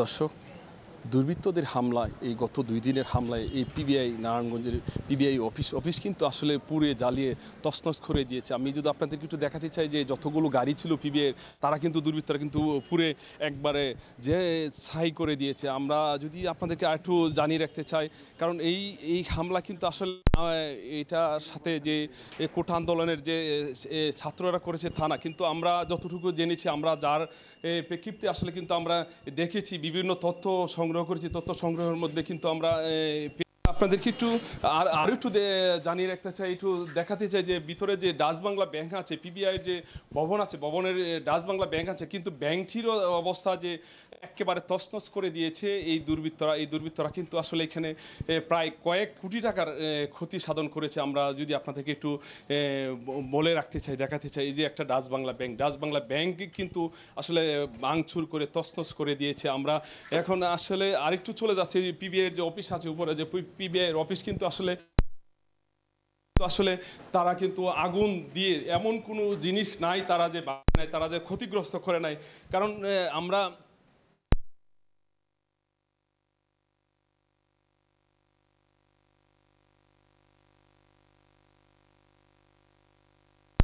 দর্শক দুর্বৃত্তদের হামলায় এই গত দুই দিনের হামলায় এই পিবিআই নারায়ণগঞ্জের পিবিআই অফিস অফিস কিন্তু আসলে পুড়ে জ্বালিয়ে তসনস করে দিয়েছে আমি যদি আপনাদেরকে একটু দেখাতে চাই যে যতগুলো গাড়ি ছিল পিবিআইয়ের তারা কিন্তু দুর্বৃত্তরা কিন্তু পুরে একবারে যে ছাই করে দিয়েছে আমরা যদি আপনাদেরকে একটু জানিয়ে রাখতে চাই কারণ এই এই হামলা কিন্তু আসলে এটার সাথে যে কোটা আন্দোলনের যে ছাত্ররা করেছে থানা কিন্তু আমরা যতটুকু জেনেছি আমরা যার প্রেক্ষিপ্তে আসলে কিন্তু আমরা দেখেছি বিভিন্ন তথ্য সং সংগ্রহ করেছি তথ্য সংগ্রহের মধ্যে কিন্তু আমরা আপনাদেরকে একটু আর আরও একটু জানিয়ে রাখতে চাই একটু দেখাতে চাই যে ভিতরে যে ডাচ বাংলা ব্যাংক আছে পিবিআই যে ভবন আছে ভবনের ডাচ বাংলা ব্যাংক আছে কিন্তু ব্যাংকটিরও অবস্থা যে একেবারে তসনস করে দিয়েছে এই দুর্বৃত্তরা এই দুর্বৃত্তরা কিন্তু আসলে এখানে প্রায় কয়েক কোটি টাকার ক্ষতি সাধন করেছে আমরা যদি আপনাদেরকে একটু বলে রাখতে চাই দেখাতে চাই এই যে একটা Dutch Bangla bank Dutch Bangla bank কিন্তু আসলে ভাঙচুর করে তসনস করে দিয়েছে আমরা এখন আসলে আরেকটু চলে যাচ্ছে পিবিআইয়ের যে অফিস আছে উপরে যে সিবিআইয়ের অফিস কিন্তু আসলে আসলে তারা কিন্তু আগুন দিয়ে এমন কোনো জিনিস নাই তারা যে নাই তারা যে ক্ষতিগ্রস্ত করে নাই কারণ আমরা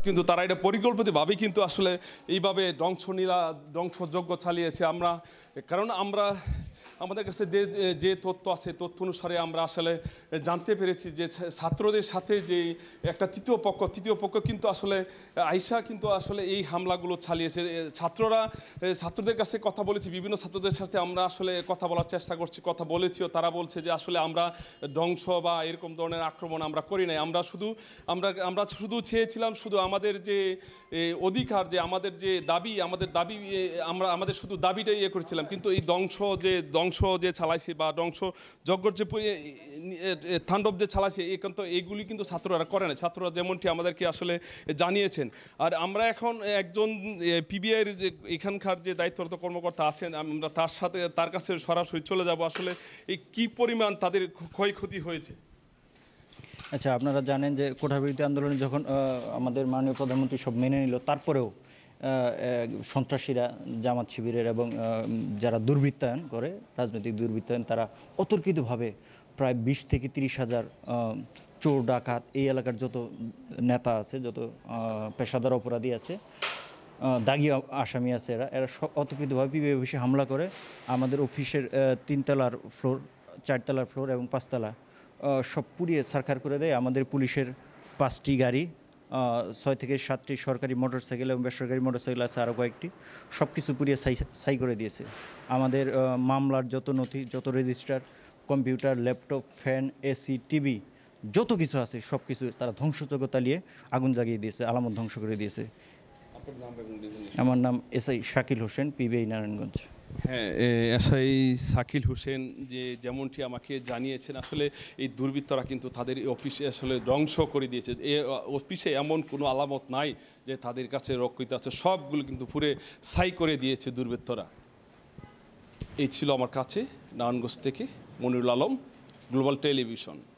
কিন্তু তারা এটা পরিকল্পিতভাবেই কিন্তু আসলে এইভাবে দংশনীলা দংশযজ্ঞ চালিয়েছে আমরা কারণ আমরা আমাদের কাছে যে যে তথ্য আছে তথ্য অনুসারে আমরা আসলে জানতে পেরেছি যে ছাত্রদের সাথে যে একটা তৃতীয় পক্ষ তৃতীয় পক্ষ কিন্তু আসলে আইসা কিন্তু আসলে এই হামলাগুলো চালিয়েছে ছাত্ররা ছাত্রদের কাছে কথা বলেছি বিভিন্ন ছাত্রদের সাথে আমরা আসলে কথা বলার চেষ্টা করছি কথা বলেছিও তারা বলছে যে আসলে আমরা ধ্বংস বা এরকম ধরনের আক্রমণ আমরা করি নাই আমরা শুধু আমরা আমরা শুধু চেয়েছিলাম শুধু আমাদের যে অধিকার যে আমাদের যে দাবি আমাদের দাবি আমরা আমাদের শুধু দাবিটাই ইয়ে করেছিলাম কিন্তু এই ধ্বংস যে ধ্বংস ধ্বংস যে চালাইছে বা ধ্বংস যজ্ঞর যে থান্ডব যে চালাইছে একান্ত এইগুলি কিন্তু ছাত্ররা করে না ছাত্ররা যেমনটি আমাদেরকে আসলে জানিয়েছেন আর আমরা এখন একজন পিবিআইয়ের যে এখানকার যে দায়িত্বরত কর্মকর্তা আছেন আমরা তার সাথে তার কাছে সরাসরি চলে যাব আসলে এই কী পরিমাণ তাদের ক্ষয়ক্ষতি হয়েছে আচ্ছা আপনারা জানেন যে কোঠাবিরতি আন্দোলনে যখন আমাদের মাননীয় প্রধানমন্ত্রী সব মেনে নিল তারপরেও সন্ত্রাসীরা জামাত শিবিরের এবং যারা দুর্বৃত্তায়ন করে রাজনৈতিক দুর্বৃত্তায়ন তারা অতর্কিতভাবে প্রায় বিশ থেকে তিরিশ হাজার চোর ডাকাত এই এলাকার যত নেতা আছে যত পেশাদার অপরাধী আছে দাগি আসামি আছে এরা এরা সব অতর্কিতভাবে পিবি অফিসে হামলা করে আমাদের অফিসের তিনতলার ফ্লোর চারতলার ফ্লোর এবং পাঁচতলা সব পুড়িয়ে সারখার করে দেয় আমাদের পুলিশের পাঁচটি গাড়ি ছয় থেকে সাতটি সরকারি মোটরসাইকেল এবং বেসরকারি মোটরসাইকেল আছে আরও কয়েকটি সব কিছু পুড়িয়ে সাই সাই করে দিয়েছে আমাদের মামলার যত নথি যত register computer laptop fan AC TV যত কিছু আছে সব কিছু তারা ধ্বংসযোগ্য তালিয়ে আগুন জাগিয়ে দিয়েছে আলামত ধ্বংস করে দিয়েছে আমার নাম এসআই শাকিল হোসেন পিবিআই নারায়ণগঞ্জ হ্যাঁ এসআই শাকিল হোসেন যে যেমনটি আমাকে জানিয়েছেন আসলে এই দুর্বৃত্তরা কিন্তু তাদের অফিসে আসলে ধ্বংস করে দিয়েছে এ অফিসে এমন কোনো আলামত নাই যে তাদের কাছে রক্ষিত আছে সবগুলো কিন্তু পুরে সাই করে দিয়েছে দুর্বৃত্তরা এই ছিল আমার কাছে নারায়ণগঞ্জ থেকে মনিরুল আলম গ্লোবাল টেলিভিশন